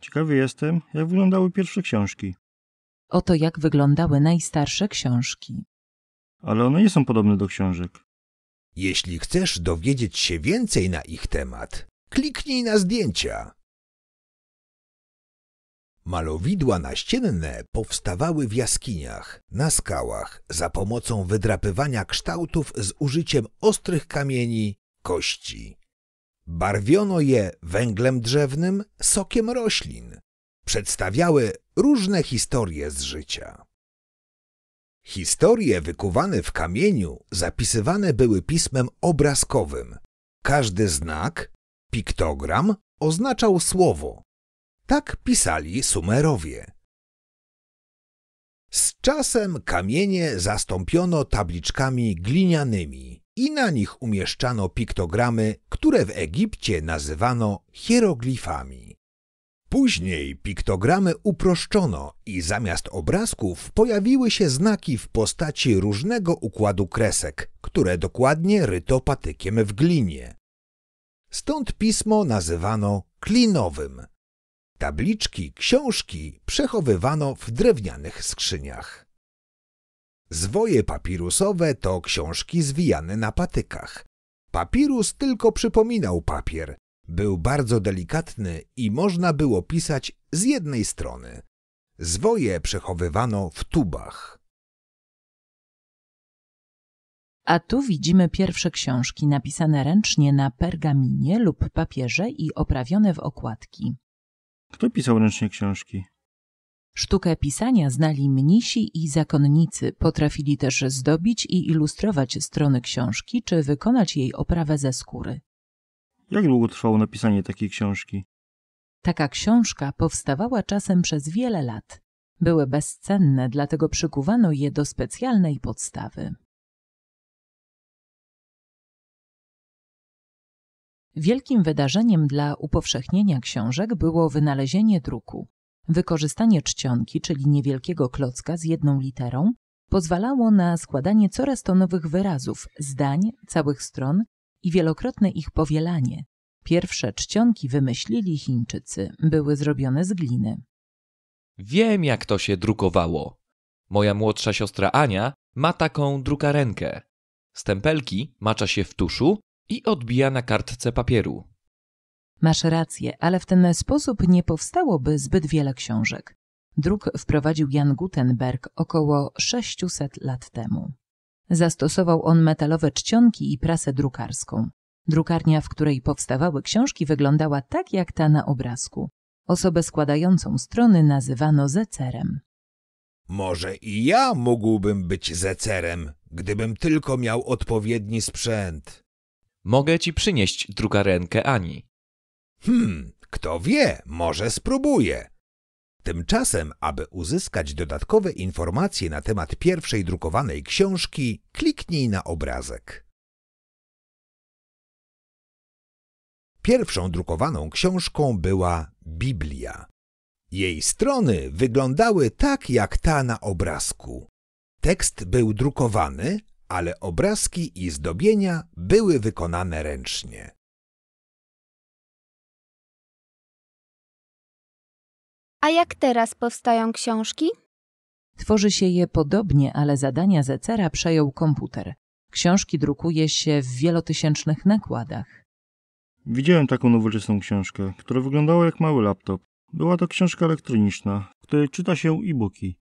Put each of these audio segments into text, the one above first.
Ciekawy jestem, jak wyglądały pierwsze książki. Oto jak wyglądały najstarsze książki. Ale one nie są podobne do książek. Jeśli chcesz dowiedzieć się więcej na ich temat, kliknij na zdjęcia. Malowidła naścienne powstawały w jaskiniach, na skałach, za pomocą wydrapywania kształtów z użyciem ostrych kamieni, kości. Barwiono je węglem drzewnym, sokiem roślin. Przedstawiały różne historie z życia. Historie wykuwane w kamieniu zapisywane były pismem obrazkowym. Każdy znak, piktogram, oznaczał słowo. Tak pisali Sumerowie. Z czasem kamienie zastąpiono tabliczkami glinianymi i na nich umieszczano piktogramy, które w Egipcie nazywano hieroglifami. Później piktogramy uproszczono i zamiast obrazków pojawiły się znaki w postaci różnego układu kresek, które dokładnie ryto patykiem w glinie. Stąd pismo nazywano klinowym. Tabliczki, książki przechowywano w drewnianych skrzyniach. Zwoje papirusowe to książki zwijane na patykach. Papirus tylko przypominał papier. Był bardzo delikatny i można było pisać z jednej strony. Zwoje przechowywano w tubach. A tu widzimy pierwsze książki napisane ręcznie na pergaminie lub papierze i oprawione w okładki. Kto pisał ręcznie książki? Sztukę pisania znali mnisi i zakonnicy, potrafili też zdobić i ilustrować strony książki, czy wykonać jej oprawę ze skóry. Jak długo trwało napisanie takiej książki? Taka książka powstawała czasem przez wiele lat. Były bezcenne, dlatego przykuwano je do specjalnej podstawy. Wielkim wydarzeniem dla upowszechnienia książek było wynalezienie druku. Wykorzystanie czcionki, czyli niewielkiego klocka z jedną literą, pozwalało na składanie coraz to nowych wyrazów, zdań, całych stron i wielokrotne ich powielanie. Pierwsze czcionki wymyślili Chińczycy, były zrobione z gliny. Wiem, jak to się drukowało. Moja młodsza siostra Ania ma taką drukarenkę. Stempelki macza się w tuszu i odbija na kartce papieru. Masz rację, ale w ten sposób nie powstałoby zbyt wiele książek. Druk wprowadził Jan Gutenberg około 600 lat temu. Zastosował on metalowe czcionki i prasę drukarską. Drukarnia, w której powstawały książki, wyglądała tak jak ta na obrazku. Osobę składającą strony nazywano zecerem. Może i ja mógłbym być zecerem, gdybym tylko miał odpowiedni sprzęt. Mogę ci przynieść drukarenkę Ani. Hmm, kto wie, może spróbuję. Tymczasem, aby uzyskać dodatkowe informacje na temat pierwszej drukowanej książki, kliknij na obrazek. Pierwszą drukowaną książką była Biblia. Jej strony wyglądały tak jak ta na obrazku. Tekst był drukowany, ale obrazki i zdobienia były wykonane ręcznie. A jak teraz powstają książki? Tworzy się je podobnie, ale zadania Zecera przejął komputer. Książki drukuje się w wielotysięcznych nakładach. Widziałem taką nowoczesną książkę, która wyglądała jak mały laptop. Była to książka elektroniczna, w której czyta się e-booki.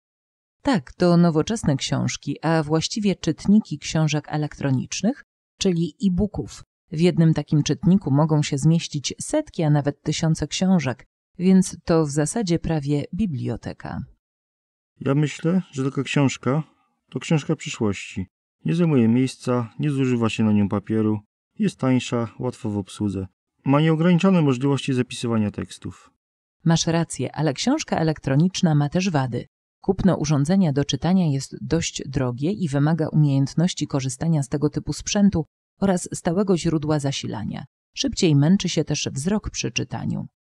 Tak, to nowoczesne książki, a właściwie czytniki książek elektronicznych, czyli e-booków. W jednym takim czytniku mogą się zmieścić setki, a nawet tysiące książek, więc to w zasadzie prawie biblioteka. Ja myślę, że taka książka to książka przyszłości. Nie zajmuje miejsca, nie zużywa się na nią papieru, jest tańsza, łatwo w obsłudze. Ma nieograniczone możliwości zapisywania tekstów. Masz rację, ale książka elektroniczna ma też wady. Kupno urządzenia do czytania jest dość drogie i wymaga umiejętności korzystania z tego typu sprzętu oraz stałego źródła zasilania. Szybciej męczy się też wzrok przy czytaniu.